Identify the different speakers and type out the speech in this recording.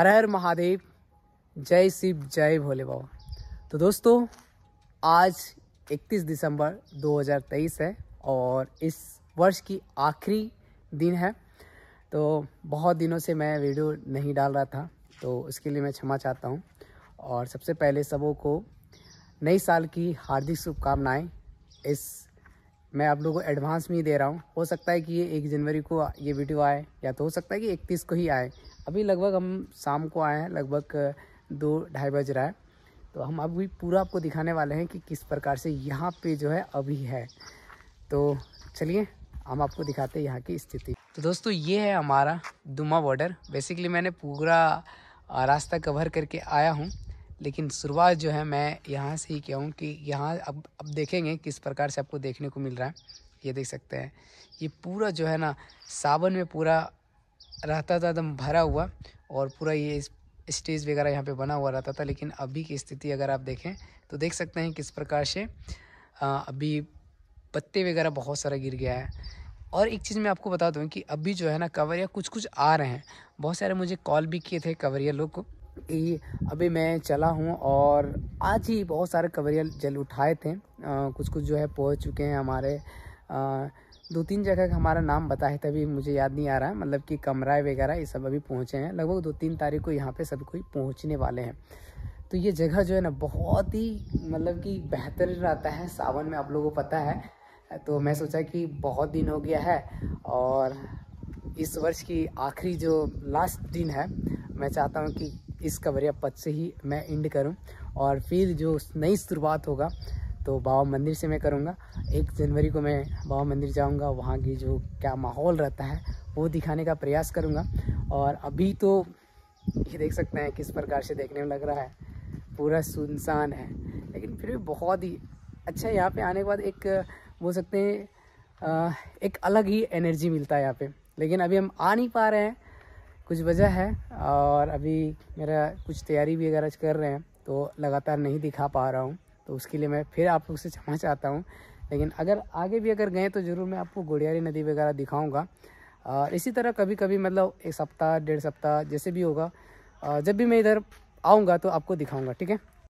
Speaker 1: हर हर महादेव जय शिव जय भोले बाबा तो दोस्तों आज 31 दिसंबर 2023 है और इस वर्ष की आखिरी दिन है तो बहुत दिनों से मैं वीडियो नहीं डाल रहा था तो उसके लिए मैं क्षमा चाहता हूँ और सबसे पहले सबों को नई साल की हार्दिक शुभकामनाएँ इस मैं आप लोगों को एडवांस में ही दे रहा हूँ हो सकता है कि ये एक जनवरी को ये वीडियो आए या तो हो सकता है कि इकतीस को ही आए अभी लगभग हम शाम को आए हैं लगभग दो ढाई बज रहा है तो हम अभी पूरा आपको दिखाने वाले हैं कि किस प्रकार से यहाँ पे जो है अभी है तो चलिए हम आपको दिखाते हैं यहाँ की स्थिति तो दोस्तों ये है हमारा दुमा बॉर्डर बेसिकली मैंने पूरा रास्ता कवर करके आया हूँ लेकिन शुरुआत जो है मैं यहाँ से ही कहूँ हूँ कि यहाँ अब अब देखेंगे किस प्रकार से आपको देखने को मिल रहा है ये देख सकते हैं ये पूरा जो है ना सावन में पूरा रहता था एकदम भरा हुआ और पूरा ये स्टेज वगैरह यहाँ पे बना हुआ रहता था लेकिन अभी की स्थिति अगर आप देखें तो देख सकते हैं किस प्रकार से अभी पत्ते वगैरह बहुत सारा गिर गया है और एक चीज़ मैं आपको बता दूँ कि अभी जो है ना कवरिया कुछ कुछ आ रहे हैं बहुत सारे मुझे कॉल भी किए थे कवरिया लोग को कि अभी मैं चला हूँ और आज ही बहुत सारे कवरिया जल उठाए थे आ, कुछ कुछ जो है पहुँच चुके हैं हमारे दो तीन जगह का हमारा नाम बता है तभी मुझे याद नहीं आ रहा मतलब कि कमरा वगैरह ये सब अभी पहुँचे हैं लगभग दो तीन तारीख को यहाँ पे सब कोई पहुँचने वाले हैं तो ये जगह जो है ना बहुत ही मतलब कि बेहतर रहता है सावन में आप लोगों को पता है तो मैं सोचा कि बहुत दिन हो गया है और इस वर्ष की आखिरी जो लास्ट दिन है मैं चाहता हूँ कि इस कवरिया पद से ही मैं इंड करूँ और फिर जो नई शुरुआत होगा तो बाबा मंदिर से मैं करूँगा एक जनवरी को मैं बाबा मंदिर जाऊँगा वहाँ की जो क्या माहौल रहता है वो दिखाने का प्रयास करूँगा और अभी तो ये देख सकते हैं किस प्रकार से देखने में लग रहा है पूरा सुनसान है लेकिन फिर भी बहुत ही अच्छा यहाँ पे आने के बाद एक बोल सकते हैं एक अलग ही एनर्जी मिलता है यहाँ पे लेकिन अभी हम आ नहीं पा रहे हैं कुछ वजह है और अभी मेरा कुछ तैयारी भी अगर कर रहे हैं तो लगातार नहीं दिखा पा रहा हूँ तो उसके लिए मैं फिर आप लोग से क्षमा चाहता हूँ लेकिन अगर आगे भी अगर गए तो ज़रूर मैं आपको गोडियारी नदी वगैरह दिखाऊँगा और इसी तरह कभी कभी मतलब एक सप्ताह डेढ़ सप्ताह जैसे भी होगा जब भी मैं इधर आऊँगा तो आपको दिखाऊँगा ठीक है